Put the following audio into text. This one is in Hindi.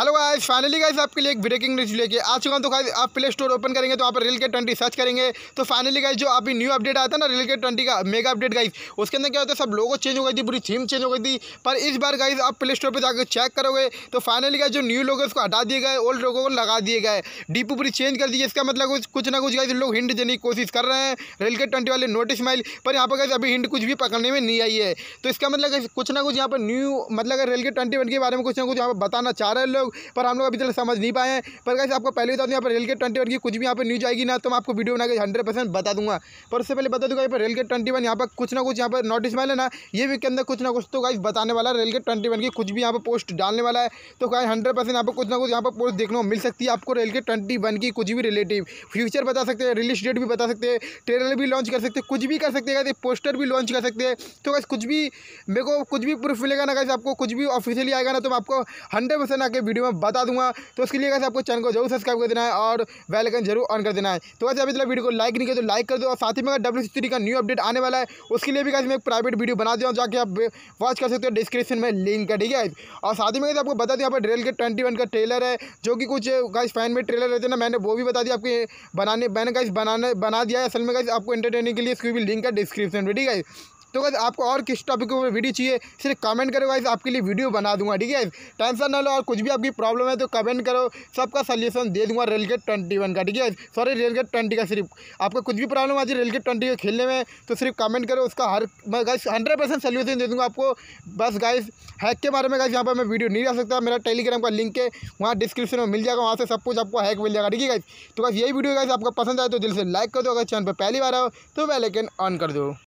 हेलो गाइस फाइनली गाइस आपके लिए एक ब्रेकिंग न्यूज़ लेके आ चुका हूँ तो गाइस आप प्ले स्टोर ओपन करेंगे तो आप रेल के ट्वेंटी सर्च करेंगे तो फाइनली गाइस जो अभी न्यू अपडेट आया था ना रेल के ट्वेंटी का मेगा अपडेट गाइस उसके अंदर क्या होता है सब लोगों चेंज हो गई थी पूरी थीम चेंज हो गई थी पर इस बार गाइज आप प्ले स्टोर पर जाकर चेक करोगे तो फाइनली गाइज जो न्यू लोग उसको हटा दिए गए ओल्ड लोगों को लगा दिए गए डीपू पूरी चेंज कर दी इसका मतलब कुछ कुछ ना कुछ गाइज लोग हिंड देने की कोशिश कर रहे हैं रेल के ट्वेंटी वाले नोटिस माइल पर यहाँ पर गाइज अभी हिंड कुछ भी पकड़ने में नहीं आई है तो इसका मतलब कुछ ना कुछ यहाँ पर न्यू मतलब रेल के ट्वेंटी के बारे में कुछ ना कुछ यहाँ पर बताना चाह रहे हैं लोग पर हम लोग अभी तक समझ नहीं पाए हैं पर कैसे आपको पहले बता दूँ यहाँ पर रेल गेट ट्वेंटी की कुछ भी यहाँ पर न्यूज आएगी ना तो मैं आपको वीडियो बनाकर हंड्रेड परसेंट बता दूंगा पर उससे पहले बता दूँगा यहाँ पर रेल गेट ट्वेंटी वन पर कुछ ना कुछ यहाँ पर नोटिस मिले ना ये वीक के अंदर कुछ ना कुछ तो गाइस बताने वाला है रेल गेट ट्वेंटी की कुछ भी यहाँ पर पोस्ट डालने वाला है तो गाइज हंड्रेड परसेंट यहाँ पर कुछ ना कुछ यहाँ पर तो पोस्ट तो देखने को मिल सकती है आपको रेल गेट ट्वेंटी की कुछ भी रिलेटिव फ्यूचर बता सकते हैं रिलीज डेट भी बता सकते हैं ट्रेलर भी लॉन्च कर सकते हैं कुछ भी कर सकते हैं पोस्टर भी लॉन्च कर सकते हैं तो गाइज कुछ भी मेरे को कुछ भी प्रूफ मिलेगा ना गाइज आपको कुछ भी ऑफिशियली आएगा ना तो मैं आपको हंड्रेड परसेंट आके वीडियो में बता दूंगा तो उसके लिए कैसे आपको चैनल को जरूर सब्सक्राइब कर देना है और बेलकन जरूर ऑन कर देना है तो वैसे अभी वीडियो को लाइक नहीं किया तो लाइक कर दो और साथ ही में डब्ल्यू सी का न्यू अपडेट आने वाला है उसके लिए भी कैसे मैं एक प्राइवेट वीडियो बना दिया जाकर आप वॉच कर सकते हो डिस्क्रिप्शन में लिंक है ठीक है और साथ ही में आपको बता दें यहाँ पर रेल के ट्वेंटी वन का ट्रेलर है जो कि कुछ गाइस फैन में ट्रेलर रहते ना मैंने वो भी बता दिया आपके बनाने मैंने गाइस बनाने बना दिया है असल में गाइस आपको एंटरटेनिंग के लिए इसकी भी लिंक है डिस्क्रिप्शन में ठीक है तो गाइज आपको और किस टॉपिक के ऊपर वीडियो चाहिए सिर्फ कमेंट करो गाइज आपके लिए वीडियो बना दूंगा ठीक है टेंशन ना लो और कुछ भी आपकी प्रॉब्लम है तो कमेंट करो सबका सल्यूशन दे दूंगा रेल गेट ट्वेंटी वन का ठीक है सॉरी रेल गेट ट्वेंटी का सिर्फ आपका कुछ भी प्रॉब्लम आज रेलगेट रेल गेट ट्वेंटी का खेलने में तो सिर्फ कमेंट करो उसका हर मैं गाइस हंड्रेड परसेंट सोल्यूशन दे दूँगा आपको बस गाइस हैक के बारे में गाइस यहाँ पर मैं वीडियो नहीं रह सकता मेरा टेलीग्राम का लिंक है वहाँ डिस्क्रिप्शन में मिल जाएगा वहाँ से सब कुछ आपको हैक मिल जाएगा ठीक है तो बस यही वीडियो गाइस आपको पसंद आए तो दिल से लाइक कर दो अगर चैनल पर पहली बार आओ तो वे लेकिन ऑन कर दो